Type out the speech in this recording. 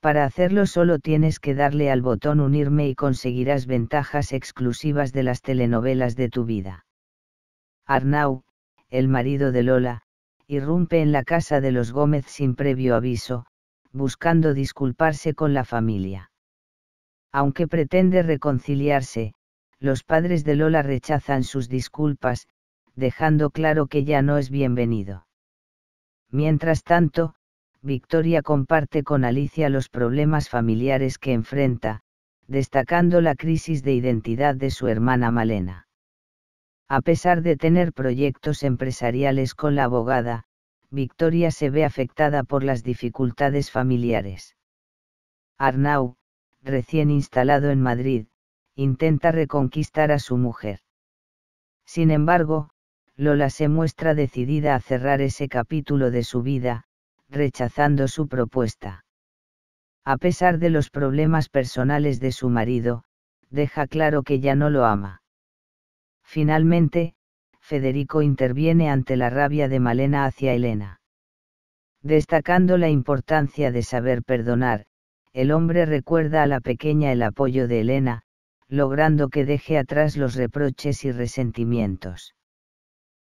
Para hacerlo solo tienes que darle al botón unirme y conseguirás ventajas exclusivas de las telenovelas de tu vida. Arnau, el marido de Lola, irrumpe en la casa de los Gómez sin previo aviso, buscando disculparse con la familia. Aunque pretende reconciliarse, los padres de Lola rechazan sus disculpas, dejando claro que ya no es bienvenido. Mientras tanto, Victoria comparte con Alicia los problemas familiares que enfrenta, destacando la crisis de identidad de su hermana Malena. A pesar de tener proyectos empresariales con la abogada, Victoria se ve afectada por las dificultades familiares. Arnau, recién instalado en Madrid, intenta reconquistar a su mujer. Sin embargo, Lola se muestra decidida a cerrar ese capítulo de su vida, rechazando su propuesta. A pesar de los problemas personales de su marido, deja claro que ya no lo ama. Finalmente, Federico interviene ante la rabia de Malena hacia Elena. Destacando la importancia de saber perdonar, el hombre recuerda a la pequeña el apoyo de Elena, logrando que deje atrás los reproches y resentimientos.